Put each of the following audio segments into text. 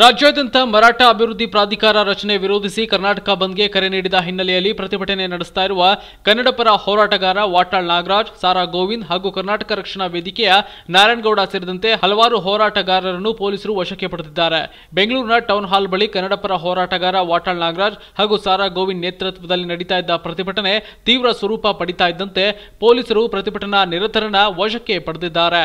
ರಾಜ್ಯಾದ್ಯಂತ ಮರಾಠ ಅಭಿವೃದ್ಧಿ ಪ್ರಾಧಿಕಾರ ರಚನೆ ವಿರೋಧಿಸಿ ಕರ್ನಾಟಕ ಬಂದ್ಗೆ ಕರೆ ನೀಡಿದ ಹಿನ್ನೆಲೆಯಲ್ಲಿ ಪ್ರತಿಭಟನೆ ನಡೆಸ್ತಾ ಇರುವ ಕನ್ನಡ ಹೋರಾಟಗಾರ ವಾಟಾಳ್ ನಾಗರಾಜ್ ಸಾರಾ ಗೋವಿಂದ್ ಹಾಗೂ ಕರ್ನಾಟಕ ರಕ್ಷಣಾ ವೇದಿಕೆಯ ನಾರಾಯಣಗೌಡ ಸೇರಿದಂತೆ ಹಲವಾರು ಹೋರಾಟಗಾರರನ್ನು ಪೊಲೀಸರು ವಶಕ್ಕೆ ಪಡೆದಿದ್ದಾರೆ ಬೆಂಗಳೂರಿನ ಟೌನ್ ಹಾಲ್ ಬಳಿ ಕನ್ನಡಪರ ಹೋರಾಟಗಾರ ವಾಟಾಳ್ ನಾಗರಾಜ್ ಹಾಗೂ ಸಾರಾ ಗೋವಿಂದ್ ನೇತೃತ್ವದಲ್ಲಿ ನಡೀತಾ ಇದ್ದ ಪ್ರತಿಭಟನೆ ತೀವ್ರ ಸ್ವರೂಪ ಪಡಿತಾ ಇದ್ದಂತೆ ಪೊಲೀಸರು ಪ್ರತಿಭಟನಾ ನಿರತರನ್ನ ವಶಕ್ಕೆ ಪಡೆದಿದ್ದಾರೆ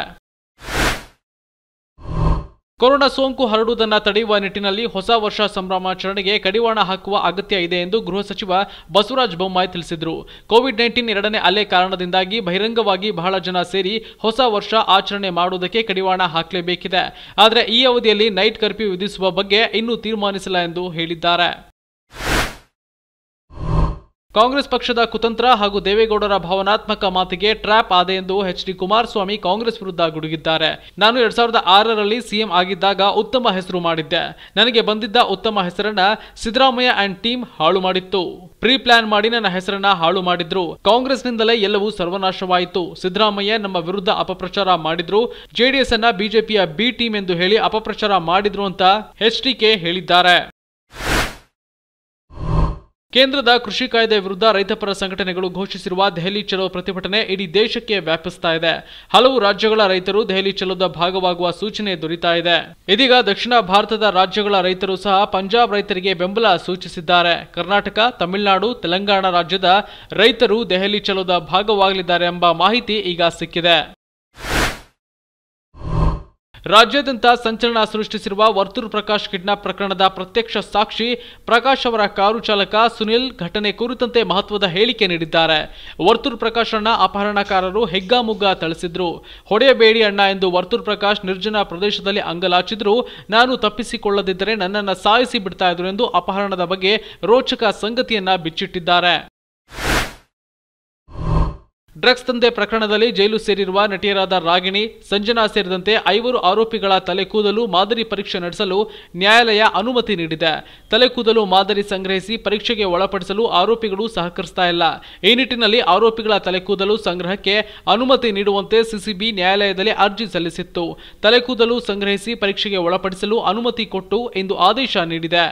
ಕೊರೋನಾ ಸೋಂಕು ಹರಡುವುದನ್ನು ತಡೆಯುವ ನಿಟ್ಟಿನಲ್ಲಿ ಹೊಸ ವರ್ಷ ಸಂಭ್ರಮಾಚರಣೆಗೆ ಕಡಿವಾಣ ಹಾಕುವ ಅಗತ್ಯ ಇದೆ ಎಂದು ಗೃಹ ಸಚಿವ ಬಸವರಾಜ ಬೊಮ್ಮಾಯಿ ತಿಳಿಸಿದರು ಕೋವಿಡ್ ನೈನ್ಟೀನ್ ಎರಡನೇ ಅಲೆ ಕಾರಣದಿಂದಾಗಿ ಬಹಿರಂಗವಾಗಿ ಬಹಳ ಜನ ಸೇರಿ ಹೊಸ ವರ್ಷ ಆಚರಣೆ ಮಾಡುವುದಕ್ಕೆ ಕಡಿವಾಣ ಹಾಕಲೇಬೇಕಿದೆ ಆದರೆ ಈ ಅವಧಿಯಲ್ಲಿ ನೈಟ್ ಕರ್ಫ್ಯೂ ವಿಧಿಸುವ ಬಗ್ಗೆ ಇನ್ನೂ ತೀರ್ಮಾನಿಸಿಲ್ಲ ಎಂದು ಹೇಳಿದ್ದಾರೆ ಕಾಂಗ್ರೆಸ್ ಪಕ್ಷದ ಕುತಂತ್ರ ಹಾಗೂ ದೇವೇಗೌಡರ ಭಾವನಾತ್ಮಕ ಮಾತಿಗೆ ಟ್ರ್ಯಾಪ್ ಆದ ಎಂದು ಎಚ್ ಡಿ ಕುಮಾರಸ್ವಾಮಿ ಕಾಂಗ್ರೆಸ್ ವಿರುದ್ಧ ಗುಡುಗಿದ್ದಾರೆ ನಾನು ಎರಡ್ ಸಾವಿರದ ಆರರಲ್ಲಿ ಸಿಎಂ ಆಗಿದ್ದಾಗ ಉತ್ತಮ ಹೆಸರು ಮಾಡಿದ್ದೆ ನನಗೆ ಬಂದಿದ್ದ ಉತ್ತಮ ಹೆಸರನ್ನ ಸಿದ್ದರಾಮಯ್ಯ ಅಂಡ್ ಟೀಮ್ ಹಾಳು ಮಾಡಿತ್ತು ಪ್ರೀ ಪ್ಲಾನ್ ಮಾಡಿ ನನ್ನ ಹೆಸರನ್ನ ಹಾಳು ಮಾಡಿದ್ರು ಕಾಂಗ್ರೆಸ್ನಿಂದಲೇ ಎಲ್ಲವೂ ಸರ್ವನಾಶವಾಯಿತು ಸಿದ್ದರಾಮಯ್ಯ ನಮ್ಮ ವಿರುದ್ಧ ಅಪಪ್ರಚಾರ ಮಾಡಿದ್ರು ಜೆಡಿಎಸ್ ಅನ್ನ ಬಿಜೆಪಿಯ ಬಿ ಟೀಮ್ ಎಂದು ಹೇಳಿ ಅಪಪ್ರಚಾರ ಮಾಡಿದ್ರು ಅಂತ ಎಚ್ ಡಿಕೆ ಹೇಳಿದ್ದಾರೆ ಕೇಂದ್ರದ ಕೃಷಿ ಕಾಯ್ದೆ ವಿರುದ್ಧ ರೈತಪರ ಸಂಘಟನೆಗಳು ಘೋಷಿಸಿರುವ ದೆಹಲಿ ಚಲೋ ಪ್ರತಿಭಟನೆ ಇಡೀ ದೇಶಕ್ಕೆ ವ್ಯಾಪಿಸ್ತಾ ಇದೆ ಹಲವು ರಾಜ್ಯಗಳ ರೈತರು ದೆಹಲಿ ಚಲೋದ ಭಾಗವಾಗುವ ಸೂಚನೆ ದೊರೀತಾ ಇದೆ ಇದೀಗ ದಕ್ಷಿಣ ಭಾರತದ ರಾಜ್ಯಗಳ ರೈತರು ಸಹ ಪಂಜಾಬ್ ರೈತರಿಗೆ ಬೆಂಬಲ ಸೂಚಿಸಿದ್ದಾರೆ ಕರ್ನಾಟಕ ತಮಿಳುನಾಡು ತೆಲಂಗಾಣ ರಾಜ್ಯದ ರೈತರು ದೆಹಲಿ ಚಲೋದ ಭಾಗವಾಗಲಿದ್ದಾರೆ ಎಂಬ ಮಾಹಿತಿ ಈಗ ಸಿಕ್ಕಿದೆ ರಾಜ್ಯಾದ್ಯಂತ ಸಂಚಲನ ಸೃಷ್ಟಿಸಿರುವ ವರ್ತೂರ್ ಪ್ರಕಾಶ್ ಕಿಡ್ನಾಪ್ ಪ್ರಕರಣದ ಪ್ರತ್ಯಕ್ಷ ಸಾಕ್ಷಿ ಪ್ರಕಾಶ್ ಅವರ ಕಾರು ಚಾಲಕ ಸುನಿಲ್ ಘಟನೆ ಕುರಿತಂತೆ ಮಹತ್ವದ ಹೇಳಿಕೆ ನೀಡಿದ್ದಾರೆ ವರ್ತೂರ್ ಪ್ರಕಾಶ್ ಅಣ್ಣ ಅಪಹರಣಕಾರರು ಹೆಗ್ಗಾಮುಗ್ಗ ಥಳಿಸಿದ್ರು ಹೊಡೆಯಬೇಡಿ ಅಣ್ಣ ಎಂದು ವರ್ತೂರ್ ಪ್ರಕಾಶ್ ನಿರ್ಜನ ಪ್ರದೇಶದಲ್ಲಿ ಅಂಗಲಾಚಿದ್ರು ನಾನು ತಪ್ಪಿಸಿಕೊಳ್ಳದಿದ್ದರೆ ನನ್ನನ್ನು ಸಾಯಿಸಿ ಬಿಡ್ತಾ ಇದ್ರು ಎಂದು ಅಪಹರಣದ ಬಗ್ಗೆ ರೋಚಕ ಸಂಗತಿಯನ್ನ ಬಿಚ್ಚಿಟ್ಟಿದ್ದಾರೆ ಡ್ರಗ್ಸ್ ದಂಧೆ ಪ್ರಕರಣದಲ್ಲಿ ಜೈಲು ಸೇರಿರುವ ನಟಿಯರಾದ ರಾಗಿಣಿ ಸಂಜನಾ ಸೇರಿದಂತೆ ಐವರು ಆರೋಪಿಗಳ ತಲೆಕೂದಲು ಮಾದರಿ ಪರೀಕ್ಷೆ ನಡೆಸಲು ನ್ಯಾಯಾಲಯ ಅನುಮತಿ ನೀಡಿದೆ ತಲೆಕೂದಲು ಮಾದರಿ ಸಂಗ್ರಹಿಸಿ ಪರೀಕ್ಷೆಗೆ ಒಳಪಡಿಸಲು ಆರೋಪಿಗಳು ಸಹಕರಿಸ್ತಾ ಇಲ್ಲ ಈ ನಿಟ್ಟಿನಲ್ಲಿ ಆರೋಪಿಗಳ ತಲೆಕೂದಲು ಸಂಗ್ರಹಕ್ಕೆ ಅನುಮತಿ ನೀಡುವಂತೆ ಸಿಸಿಬಿ ನ್ಯಾಯಾಲಯದಲ್ಲಿ ಅರ್ಜಿ ಸಲ್ಲಿಸಿತ್ತು ತಲೆಕೂದಲು ಸಂಗ್ರಹಿಸಿ ಪರೀಕ್ಷೆಗೆ ಒಳಪಡಿಸಲು ಅನುಮತಿ ಕೊಟ್ಟು ಎಂದು ಆದೇಶ ನೀಡಿದೆ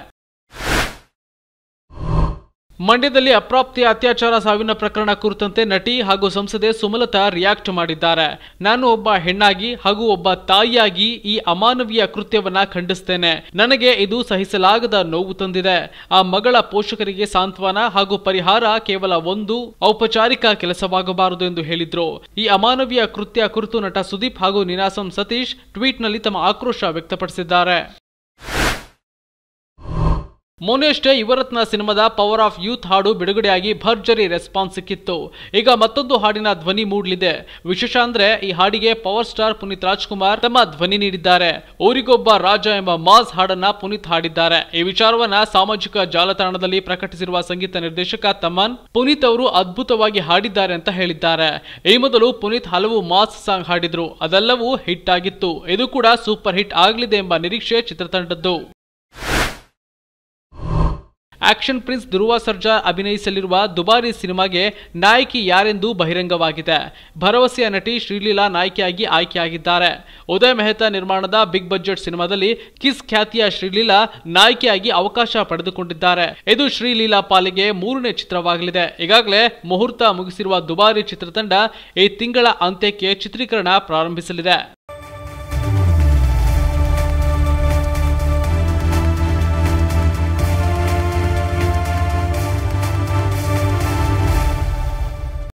ಮಂಡ್ಯದಲ್ಲಿ ಅಪ್ರಾಪ್ತಿ ಅತ್ಯಾಚಾರ ಸಾವಿನ ಪ್ರಕರಣ ಕುರಿತಂತೆ ನಟಿ ಹಾಗೂ ಸಂಸದೆ ಸುಮಲತಾ ರಿಯಾಕ್ಟ್ ಮಾಡಿದ್ದಾರೆ ನಾನು ಒಬ್ಬ ಹೆಣ್ಣಾಗಿ ಹಾಗೂ ಒಬ್ಬ ತಾಯಿಯಾಗಿ ಈ ಅಮಾನವೀಯ ಕೃತ್ಯವನ್ನ ಖಂಡಿಸ್ತೇನೆ ನನಗೆ ಇದು ಸಹಿಸಲಾಗದ ನೋವು ತಂದಿದೆ ಆ ಮಗಳ ಪೋಷಕರಿಗೆ ಸಾಂತ್ವನ ಹಾಗೂ ಪರಿಹಾರ ಕೇವಲ ಒಂದು ಔಪಚಾರಿಕ ಕೆಲಸವಾಗಬಾರದು ಎಂದು ಹೇಳಿದ್ರು ಈ ಅಮಾನವೀಯ ಕೃತ್ಯ ಕುರಿತು ನಟ ಸುದೀಪ್ ಹಾಗೂ ನಿನಾಸಂ ಸತೀಶ್ ಟ್ವೀಟ್ನಲ್ಲಿ ತಮ್ಮ ಆಕ್ರೋಶ ವ್ಯಕ್ತಪಡಿಸಿದ್ದಾರೆ ಮೊನ್ನೆಯಷ್ಟೇ ಯುವರತ್ನ ಸಿನಿಮಾದ ಪವರ್ ಆಫ್ ಯೂತ್ ಹಾಡು ಬಿಡುಗಡೆಯಾಗಿ ಭರ್ಜರಿ ರೆಸ್ಪಾನ್ಸ್ ಸಿಕ್ಕಿತ್ತು ಈಗ ಮತ್ತೊಂದು ಹಾಡಿನ ಧ್ವನಿ ಮೂಡಲಿದೆ ವಿಶೇಷ ಅಂದ್ರೆ ಈ ಹಾಡಿಗೆ ಪವರ್ ಸ್ಟಾರ್ ಪುನೀತ್ ರಾಜ್ಕುಮಾರ್ ತಮ್ಮ ಧ್ವನಿ ನೀಡಿದ್ದಾರೆ ಊರಿಗೊಬ್ಬ ರಾಜ ಎಂಬ ಮಾಸ್ ಹಾಡನ್ನ ಪುನೀತ್ ಹಾಡಿದ್ದಾರೆ ಈ ವಿಚಾರವನ್ನ ಸಾಮಾಜಿಕ ಜಾಲತಾಣದಲ್ಲಿ ಪ್ರಕಟಿಸಿರುವ ಸಂಗೀತ ನಿರ್ದೇಶಕ ತಮನ್ ಪುನೀತ್ ಅವರು ಅದ್ಭುತವಾಗಿ ಹಾಡಿದ್ದಾರೆ ಅಂತ ಹೇಳಿದ್ದಾರೆ ಈ ಮೊದಲು ಪುನೀತ್ ಹಲವು ಮಾಸ್ ಸಾಂಗ್ ಹಾಡಿದ್ರು ಅದೆಲ್ಲವೂ ಹಿಟ್ ಆಗಿತ್ತು ಇದು ಕೂಡ ಸೂಪರ್ ಹಿಟ್ ಆಗಲಿದೆ ಎಂಬ ನಿರೀಕ್ಷೆ ಚಿತ್ರತಂಡದ್ದು ಆಕ್ಷನ್ ಪ್ರಿನ್ಸ್ ಧ್ರುವ ಸರ್ಜಾ ಅಭಿನಯಿಸಲಿರುವ ದುಬಾರಿ ಸಿನಿಮಾಗೆ ನಾಯಕಿ ಯಾರೆಂದು ಬಹಿರಂಗವಾಗಿದೆ ಭರವಸೆಯ ನಟಿ ಶ್ರೀಲೀಲಾ ನಾಯಕಿಯಾಗಿ ಆಯ್ಕೆಯಾಗಿದ್ದಾರೆ ಉದಯ್ ಮೆಹ್ತಾ ನಿರ್ಮಾಣದ ಬಿಗ್ ಬಜೆಟ್ ಸಿನಿಮಾದಲ್ಲಿ ಕಿಸ್ ಖ್ಯಾತಿಯ ಶ್ರೀಲೀಲಾ ನಾಯಕಿಯಾಗಿ ಅವಕಾಶ ಪಡೆದುಕೊಂಡಿದ್ದಾರೆ ಇದು ಶ್ರೀಲೀಲಾ ಪಾಲಿಗೆ ಮೂರನೇ ಚಿತ್ರವಾಗಲಿದೆ ಈಗಾಗಲೇ ಮುಹೂರ್ತ ಮುಗಿಸಿರುವ ದುಬಾರಿ ಚಿತ್ರತಂಡ ಈ ತಿಂಗಳ ಅಂತ್ಯಕ್ಕೆ ಚಿತ್ರೀಕರಣ ಪ್ರಾರಂಭಿಸಲಿದೆ